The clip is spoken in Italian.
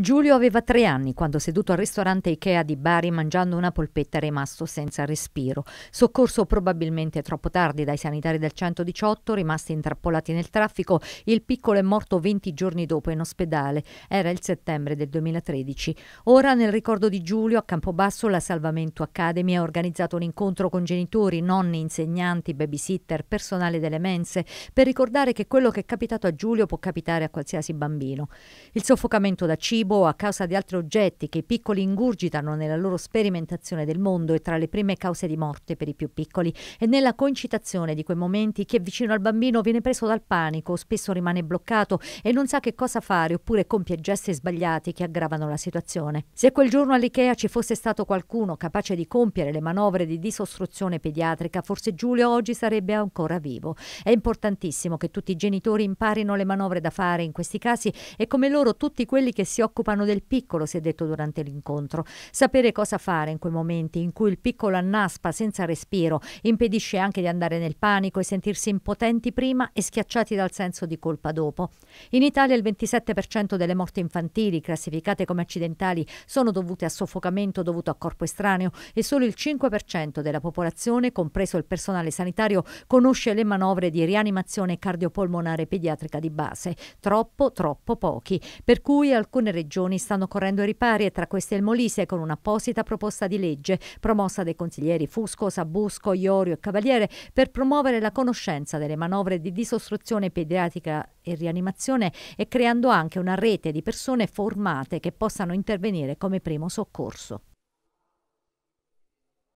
Giulio aveva tre anni quando seduto al ristorante Ikea di Bari mangiando una polpetta è rimasto senza respiro. Soccorso probabilmente troppo tardi dai sanitari del 118, rimasti intrappolati nel traffico, il piccolo è morto 20 giorni dopo in ospedale. Era il settembre del 2013. Ora, nel ricordo di Giulio, a Campobasso la Salvamento Academy ha organizzato un incontro con genitori, nonni, insegnanti, babysitter, personale delle mense, per ricordare che quello che è capitato a Giulio può capitare a qualsiasi bambino. Il soffocamento da cibo, robot a causa di altri oggetti che i piccoli ingurgitano nella loro sperimentazione del mondo è tra le prime cause di morte per i più piccoli e nella coincitazione di quei momenti chi è vicino al bambino viene preso dal panico, spesso rimane bloccato e non sa che cosa fare oppure compie gesti sbagliati che aggravano la situazione. Se quel giorno all'IKEA ci fosse stato qualcuno capace di compiere le manovre di disostruzione pediatrica, forse Giulio oggi sarebbe ancora vivo. È importantissimo che tutti i genitori imparino le manovre da fare in questi casi e come loro tutti quelli che si occupano occupano del piccolo, si è detto durante l'incontro. Sapere cosa fare in quei momenti in cui il piccolo annaspa senza respiro impedisce anche di andare nel panico e sentirsi impotenti prima e schiacciati dal senso di colpa dopo. In Italia il 27% delle morti infantili classificate come accidentali sono dovute a soffocamento dovuto a corpo estraneo e solo il 5% della popolazione, compreso il personale sanitario, conosce le manovre di rianimazione cardiopolmonare pediatrica di base. Troppo, troppo pochi. Per cui alcune regioni regioni stanno correndo ai ripari e tra queste il Molise con un'apposita proposta di legge promossa dai consiglieri Fusco, Sabusco, Iorio e Cavaliere per promuovere la conoscenza delle manovre di disostruzione pediatrica e rianimazione e creando anche una rete di persone formate che possano intervenire come primo soccorso.